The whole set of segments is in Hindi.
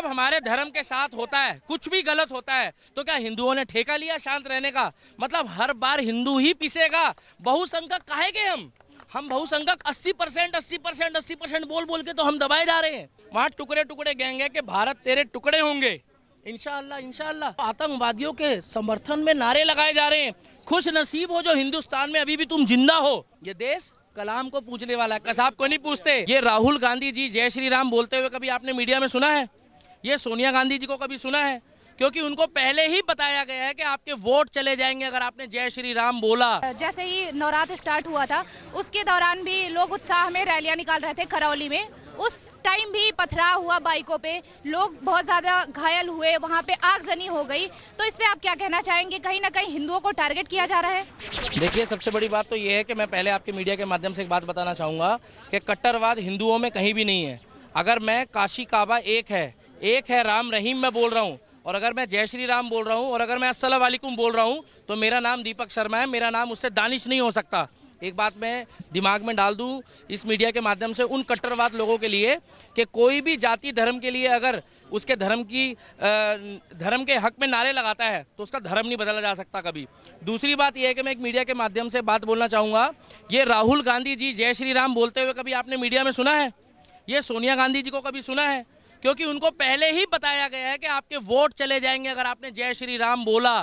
जब हमारे धर्म के साथ होता है कुछ भी गलत होता है तो क्या हिंदुओं ने ठेका लिया शांत रहने का मतलब हर बार हिंदू ही पिसेगा बहुसंख्यक कहे गए हम हम बहुसंख्यक 80 परसेंट अस्सी परसेंट अस्सी परसेंट बोल बोल के तो हम दबाए जा रहे हैं वहाँ टुकड़े टुकड़े गेंगे कि भारत तेरे टुकड़े होंगे इनशाला इनशाला आतंकवादियों के समर्थन में नारे लगाए जा रहे हैं खुश नसीब हो जो हिंदुस्तान में अभी भी तुम जिंदा हो ये देश कलाम को पूछने वाला है कसाब को नहीं पूछते ये राहुल गांधी जी जय श्री राम बोलते हुए कभी आपने मीडिया में सुना है ये सोनिया गांधी जी को कभी सुना है क्योंकि उनको पहले ही बताया गया है कि आपके वोट चले जाएंगे अगर आपने जय श्री राम बोला जैसे ही नवरात्र स्टार्ट हुआ था उसके दौरान भी लोग उत्साह में रैलियां निकाल रहे थे करौली में उस टाइम भी पथराव हुआ बाइकों पे लोग बहुत ज़्यादा घायल हुए वहाँ पे आगजनी हो गई तो इस पर आप क्या कहना चाहेंगे कहीं ना कहीं हिंदुओं को टारगेट किया जा रहा है देखिए सबसे बड़ी बात तो ये है कि मैं पहले आपके मीडिया के माध्यम से एक बात बताना चाहूंगा कि कट्टरवाद हिंदुओं में कहीं भी नहीं है अगर मैं काशी काबा एक है एक है राम रहीम मैं बोल रहा हूँ और अगर मैं जय श्री राम बोल रहा हूँ और अगर मैं असलकुम बोल रहा हूँ तो मेरा नाम दीपक शर्मा है मेरा नाम उससे दानिश नहीं हो सकता एक बात मैं दिमाग में डाल दूँ इस मीडिया के माध्यम से उन कट्टरवाद लोगों के लिए कि कोई भी जाति धर्म के लिए अगर उसके धर्म की धर्म के हक में नारे लगाता है तो उसका धर्म नहीं बदला जा सकता कभी दूसरी बात यह है कि मैं एक मीडिया के माध्यम से बात बोलना चाहूँगा ये राहुल गांधी जी जय श्री राम बोलते हुए कभी आपने मीडिया में सुना है ये सोनिया गांधी जी को कभी सुना है क्योंकि उनको पहले ही बताया गया है कि आपके वोट चले जाएंगे अगर आपने जय श्री राम बोला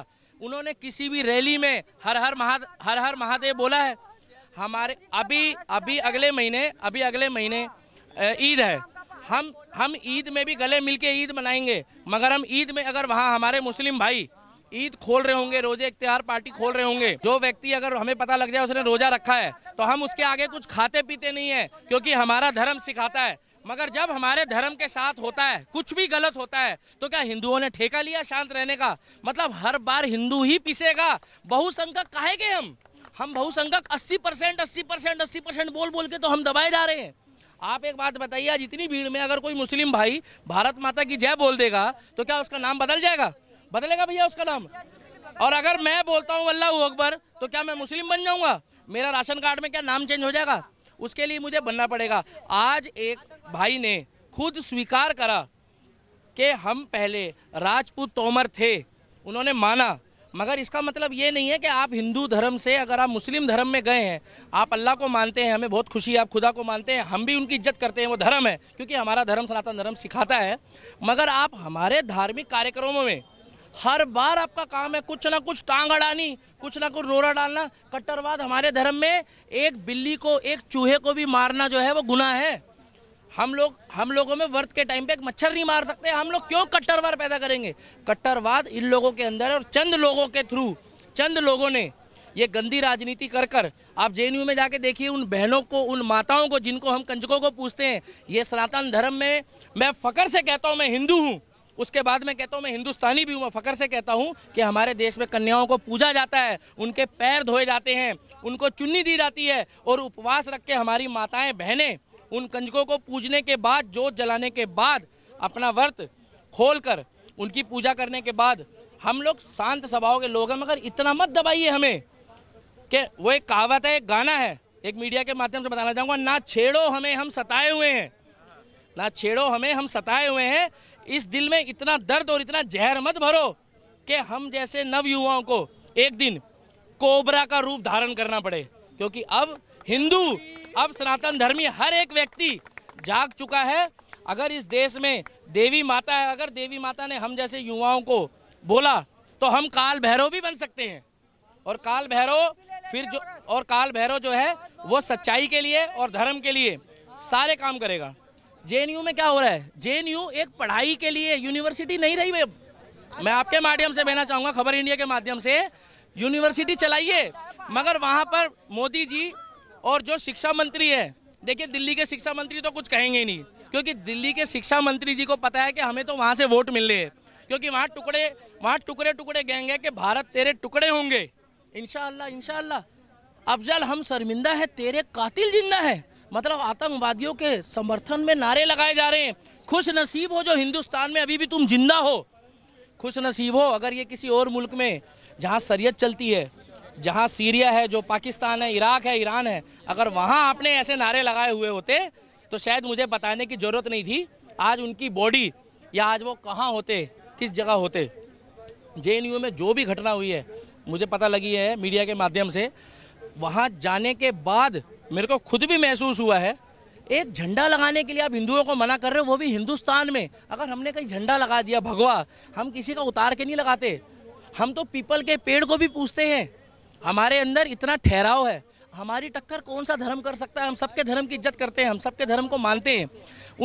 उन्होंने किसी भी रैली में हर हर महा हर हर महादेव बोला है हमारे अभी अभी अगले महीने अभी अगले महीने ईद है हम हम ईद में भी गले मिलके ईद मनाएंगे मगर हम ईद में अगर वहाँ हमारे मुस्लिम भाई ईद खोल रहे होंगे रोजे इख्तियार पार्टी खोल रहे होंगे जो व्यक्ति अगर हमें पता लग जाए उसने रोजा रखा है तो हम उसके आगे कुछ खाते पीते नहीं है क्योंकि हमारा धर्म सिखाता है मगर जब हमारे धर्म के साथ होता है कुछ भी गलत होता है तो क्या हिंदुओं ने ठेका लिया शांत रहने का मतलब हर बार हिंदू ही पिसेगा बहुसंख्यक गए हम हम बहुसंख्यक 80 परसेंट अस्सी परसेंट अस्सी परसेंट बोल बोल के तो हम दबाए जा रहे हैं आप एक बात बताइए आज इतनी भीड़ में अगर कोई मुस्लिम भाई भारत माता की जय बोल देगा तो क्या उसका नाम बदल जाएगा बदलेगा भैया उसका नाम और अगर मैं बोलता हूँ अल्लाह अकबर तो क्या मैं मुस्लिम बन जाऊँगा मेरा राशन कार्ड में क्या नाम चेंज हो जाएगा उसके लिए मुझे बनना पड़ेगा आज एक भाई ने खुद स्वीकार करा कि हम पहले राजपूत तोमर थे उन्होंने माना मगर इसका मतलब ये नहीं है कि आप हिंदू धर्म से अगर आप मुस्लिम धर्म में गए हैं आप अल्लाह को मानते हैं हमें बहुत खुशी है आप खुदा को मानते हैं हम भी उनकी इज्जत करते हैं वो धर्म है क्योंकि हमारा धर्म सनातन धर्म सिखाता है मगर आप हमारे धार्मिक कार्यक्रमों में हर बार आपका काम है कुछ ना कुछ टांग अड़ानी कुछ ना कुछ रोरा डालना कट्टरवाद हमारे धर्म में एक बिल्ली को एक चूहे को भी मारना जो है वो गुना है हम लोग हम लोगों में वर्त के टाइम पे एक मच्छर नहीं मार सकते हम लोग क्यों कट्टरवाद पैदा करेंगे कट्टरवाद इन लोगों के अंदर और चंद लोगों के थ्रू चंद लोगों ने ये गंदी राजनीति कर कर आप जे में जाके देखिए उन बहनों को उन माताओं को जिनको हम कंजकों को पूछते हैं ये सनातन धर्म में मैं फ़कर से कहता हूँ मैं हिंदू हूँ उसके बाद मैं कहता हूँ मैं हिंदुस्तानी भी हूँ मैं फ़ख्र से कहता हूँ कि हमारे देश में कन्याओं को पूजा जाता है उनके पैर धोए जाते हैं उनको चुन्नी दी जाती है और उपवास रख के हमारी माताएँ बहनें उन कंजकों को पूजने के बाद जोत जलाने के बाद अपना व्रत खोल कर उनकी पूजा करने के बाद हम लोग शांत स्वभाव के लोग हैं मगर इतना मत दबाइए हमें कि वो एक कहावत है एक गाना है एक मीडिया के माध्यम से बताना चाहूँगा ना छेड़ो हमें हम सताए हुए हैं ना छेड़ो हमें हम सताए हुए हैं इस दिल में इतना दर्द और इतना जहर मत भरो कि हम जैसे नव युवाओं को एक दिन कोबरा का रूप धारण करना पड़े क्योंकि अब हिंदू अब सनातन धर्मी हर एक व्यक्ति जाग चुका है अगर इस देश में देवी माता है अगर देवी माता ने हम जैसे युवाओं को बोला तो हम काल भैरव भी बन सकते हैं और काल भैरव फिर जो और काल भैरव जो है वो सच्चाई के लिए और धर्म के लिए सारे काम करेगा जे में क्या हो रहा है जे एक पढ़ाई के लिए यूनिवर्सिटी नहीं रही मैं आपके माध्यम से बहना चाहूँगा खबर इंडिया के माध्यम से यूनिवर्सिटी चलाइए मगर वहाँ पर मोदी जी और जो शिक्षा मंत्री है देखिए दिल्ली के शिक्षा मंत्री तो कुछ कहेंगे नहीं क्योंकि दिल्ली के शिक्षा मंत्री जी को पता है कि हमें तो वहाँ से वोट मिल रहे हैं क्योंकि वहाँ टुकड़े वहाँ टुकड़े टुकड़े गेंगे कि भारत तेरे टुकड़े होंगे इनशाला इनशाला अफजल हम शर्मिंदा है तेरे कातिल जिंदा है मतलब आतंकवादियों के समर्थन में नारे लगाए जा रहे हैं खुश नसीब हो जो हिंदुस्तान में अभी भी तुम जिंदा हो खुश नसीब हो अगर ये किसी और मुल्क में जहाँ सरियत चलती है जहाँ सीरिया है जो पाकिस्तान है इराक है ईरान है अगर वहाँ आपने ऐसे नारे लगाए हुए होते तो शायद मुझे बताने की ज़रूरत नहीं थी आज उनकी बॉडी या आज वो कहाँ होते किस जगह होते जे में जो भी घटना हुई है मुझे पता लगी है मीडिया के माध्यम से वहाँ जाने के बाद मेरे को खुद भी महसूस हुआ है एक झंडा लगाने के लिए आप हिंदुओं को मना कर रहे हो वो भी हिंदुस्तान में अगर हमने कहीं झंडा लगा दिया भगवा हम किसी का उतार के नहीं लगाते हम तो पीपल के पेड़ को भी पूछते हैं हमारे अंदर इतना ठहराव है हमारी टक्कर कौन सा धर्म कर सकता है हम सबके धर्म की इज्जत करते हैं हम सबके धर्म को मानते हैं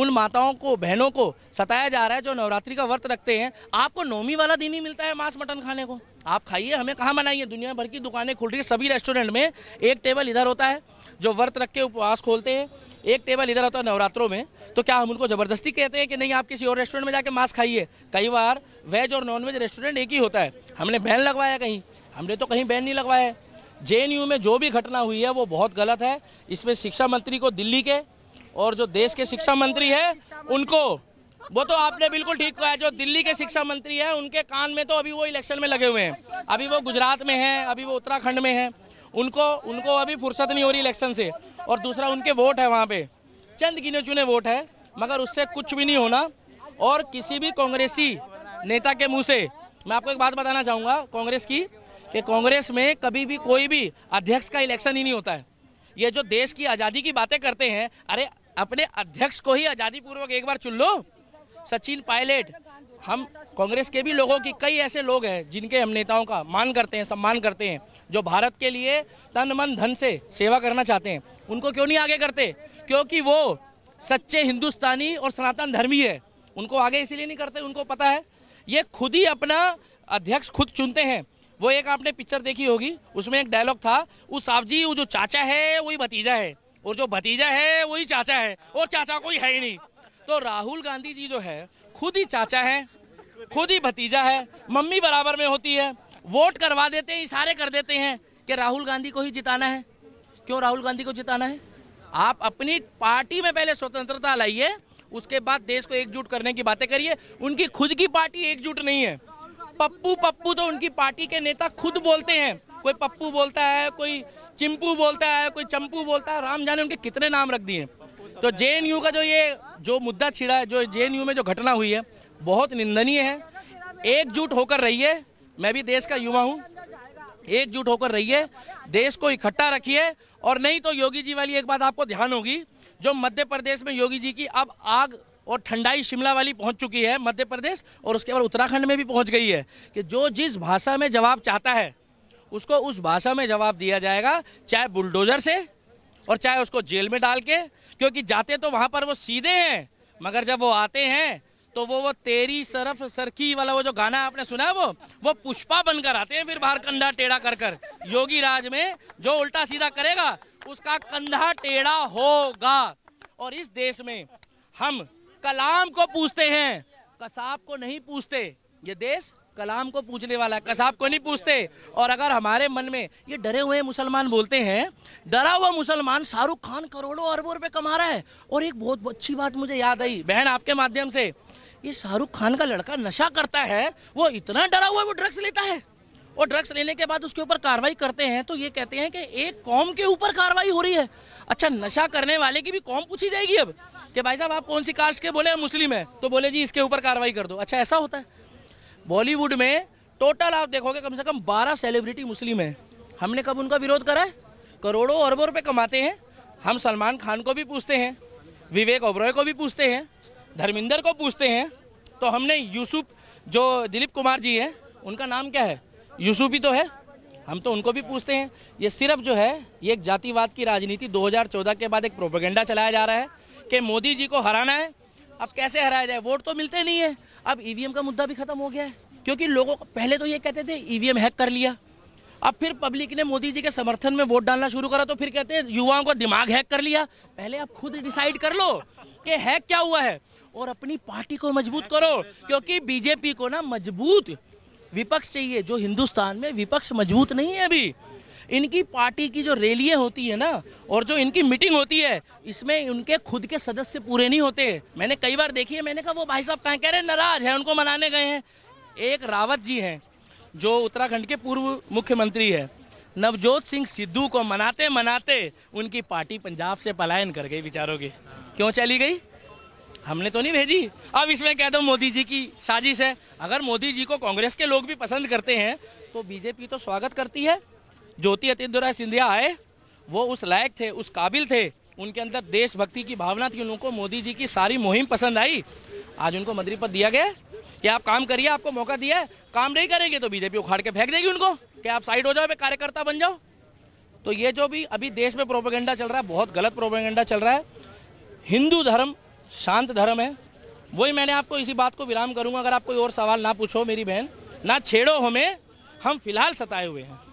उन माताओं को बहनों को सताया जा रहा है जो नवरात्रि का व्रत रखते हैं आपको नौमी वाला दिन ही मिलता है मांस मटन खाने को आप खाइए हमें कहाँ मनाइए दुनिया भर की दुकानें खुल रही है सभी रेस्टोरेंट में एक टेबल इधर होता है जो व्रत रख के उपवास खोलते हैं एक टेबल इधर होता है नवरात्रों में तो क्या हम उनको ज़बरदस्ती कहते हैं कि नहीं आप किसी और रेस्टोरेंट में जाके मांस खाइए कई बार वेज और नॉन वेज रेस्टोरेंट एक ही होता है हमने बैन लगवाया कहीं हमने तो कहीं बैन नहीं लगवाया है जे में जो भी घटना हुई है वो बहुत गलत है इसमें शिक्षा मंत्री को दिल्ली के और जो देश के शिक्षा मंत्री है उनको वो तो आपने बिल्कुल ठीक कहा है जो दिल्ली के शिक्षा मंत्री है उनके कान में तो अभी वो इलेक्शन में लगे हुए हैं अभी वो गुजरात में हैं अभी वो उत्तराखंड में हैं उनको उनको अभी फुर्सत नहीं हो रही इलेक्शन से और दूसरा उनके वोट है वहाँ पे चंद गिने चुने वोट है मगर उससे कुछ भी नहीं होना और किसी भी कांग्रेसी नेता के मुँह से मैं आपको एक बात बताना चाहूँगा कांग्रेस की कि कांग्रेस में कभी भी कोई भी अध्यक्ष का इलेक्शन ही नहीं होता है ये जो देश की आज़ादी की बातें करते हैं अरे अपने अध्यक्ष को ही आज़ादी पूर्वक एक बार चुन लो सचिन पायलट हम कांग्रेस के भी लोगों की कई ऐसे लोग हैं जिनके हम नेताओं का मान करते हैं सम्मान करते हैं जो भारत के लिए तन मन धन से सेवा करना चाहते हैं उनको क्यों नहीं आगे करते क्योंकि वो सच्चे हिंदुस्तानी और सनातन धर्मी है उनको आगे इसीलिए नहीं करते उनको पता है ये खुद ही अपना अध्यक्ष खुद चुनते हैं वो एक आपने पिक्चर देखी होगी उसमें एक डायलॉग था वो साहब जी वो जो चाचा है वही भतीजा है और जो भतीजा है वही चाचा है और चाचा कोई है ही नहीं तो राहुल गांधी जी जो है खुद ही चाचा है खुद ही भतीजा है मम्मी बराबर में होती है वोट करवा देते हैं इशारे कर देते हैं कि राहुल गांधी को ही जिताना है क्यों राहुल गांधी को जिताना है आप अपनी पार्टी में पहले स्वतंत्रता लाइए उसके बाद देश को एकजुट करने की बातें करिए उनकी खुद की पार्टी एकजुट नहीं है पप्पू पप्पू तो उनकी पार्टी के नेता खुद बोलते हैं कोई पप्पू बोलता है कोई चिंपू बोलता है कोई चंपू बोलता है राम जाने उनके कितने नाम रख दिए तो जे का जो ये जो मुद्दा छिड़ा है जो जे में जो घटना हुई है बहुत निंदनीय है एकजुट होकर रहिए मैं भी देश का युवा हूँ एकजुट होकर रहिए देश को इकट्ठा रखिए और नहीं तो योगी जी वाली एक बात आपको ध्यान होगी जो मध्य प्रदेश में योगी जी की अब आग और ठंडाई शिमला वाली पहुंच चुकी है मध्य प्रदेश और उसके बाद उत्तराखंड में भी पहुंच गई है कि जो जिस भाषा में जवाब चाहता है उसको उस भाषा में जवाब दिया जाएगा चाहे बुलडोजर से और चाहे उसको जेल में डाल के क्योंकि जाते तो वहाँ पर वो सीधे हैं मगर जब वो आते हैं तो वो वो तेरी सरफ सरकी वाला वो जो गाना आपने सुना है वो वो पुष्पा बनकर आते हैं फिर बाहर कंधा टेढ़ा कर कर योगी राज में जो उल्टा सीधा करेगा उसका कंधा टेढ़ा होगा और इस देश में हम कलाम को पूछते हैं कसाब को नहीं पूछते ये देश कलाम को पूछने वाला है कसाब को नहीं पूछते और अगर हमारे मन में ये डरे हुए मुसलमान बोलते हैं डरा हुआ मुसलमान शाहरुख खान करोड़ों अरबों रुपए कमा रहा है और एक बहुत अच्छी बात मुझे याद आई बहन आपके माध्यम से ये शाहरुख खान का लड़का नशा करता है वो इतना डरा हुआ है वो ड्रग्स लेता है और ड्रग्स लेने के बाद उसके ऊपर कार्रवाई करते हैं तो ये कहते हैं कि एक कौम के ऊपर कार्रवाई हो रही है अच्छा नशा करने वाले की भी कौम पूछी जाएगी अब कि भाई साहब आप कौन सी कास्ट के बोले मुस्लिम है तो बोले जी इसके ऊपर कार्रवाई कर दो अच्छा ऐसा होता है बॉलीवुड में टोटल आप देखोगे कम से कम बारह सेलिब्रिटी मुस्लिम हैं हमने कब उनका विरोध करा है करोड़ों अरबों रुपये कमाते हैं हम सलमान खान को भी पूछते हैं विवेक ओबरॉय को भी पूछते हैं धर्मिंदर को पूछते हैं तो हमने यूसुफ जो दिलीप कुमार जी हैं उनका नाम क्या है यूसुफ ही तो है हम तो उनको भी पूछते हैं ये सिर्फ जो है ये एक जातिवाद की राजनीति 2014 के बाद एक प्रोपोगेंडा चलाया जा रहा है कि मोदी जी को हराना है अब कैसे हराया जाए वोट तो मिलते नहीं है अब ईवीएम e का मुद्दा भी खत्म हो गया है क्योंकि लोगों को पहले तो ये कहते थे ईवीएम e हैक कर लिया अब फिर पब्लिक ने मोदी जी के समर्थन में वोट डालना शुरू करा तो फिर कहते हैं युवाओं का दिमाग हैक कर लिया पहले आप खुद डिसाइड कर लो कि हैक क्या हुआ है और अपनी पार्टी को मजबूत करो क्योंकि बीजेपी को ना मजबूत विपक्ष चाहिए जो हिंदुस्तान में विपक्ष मजबूत नहीं है अभी इनकी पार्टी की जो रैलियाँ होती है ना और जो इनकी मीटिंग होती है इसमें उनके खुद के सदस्य पूरे नहीं होते मैंने कई बार देखी है मैंने कहा वो भाई साहब कहाँ कह रहे नाराज हैं उनको मनाने गए हैं एक रावत जी हैं जो उत्तराखंड के पूर्व मुख्यमंत्री है नवजोत सिंह सिद्धू को मनाते मनाते उनकी पार्टी पंजाब से पलायन कर गई बिचारों की क्यों चली गई हमने तो नहीं भेजी अब इसमें कह दो मोदी जी की साजिश है अगर मोदी जी को कांग्रेस के लोग भी पसंद करते हैं तो बीजेपी तो स्वागत करती है ज्योति राय सिंधिया आए वो उस लायक थे उस काबिल थे उनके अंदर देशभक्ति की भावना थी उनको मोदी जी की सारी मुहिम पसंद आई आज उनको मंत्री पद दिया गया कि आप काम करिए आपको मौका दिया है काम नहीं करेंगे तो बीजेपी उखाड़ के फेंक देगी उनको कि आप साइड हो जाओ कार्यकर्ता बन जाओ तो ये जो भी अभी देश में प्रोपोगेंडा चल रहा है बहुत गलत प्रोपोगेंडा चल रहा है हिंदू धर्म शांत धर्म है वही मैंने आपको इसी बात को विराम करूंगा अगर आप कोई और सवाल ना पूछो मेरी बहन ना छेड़ो हमें हम फिलहाल सताए हुए हैं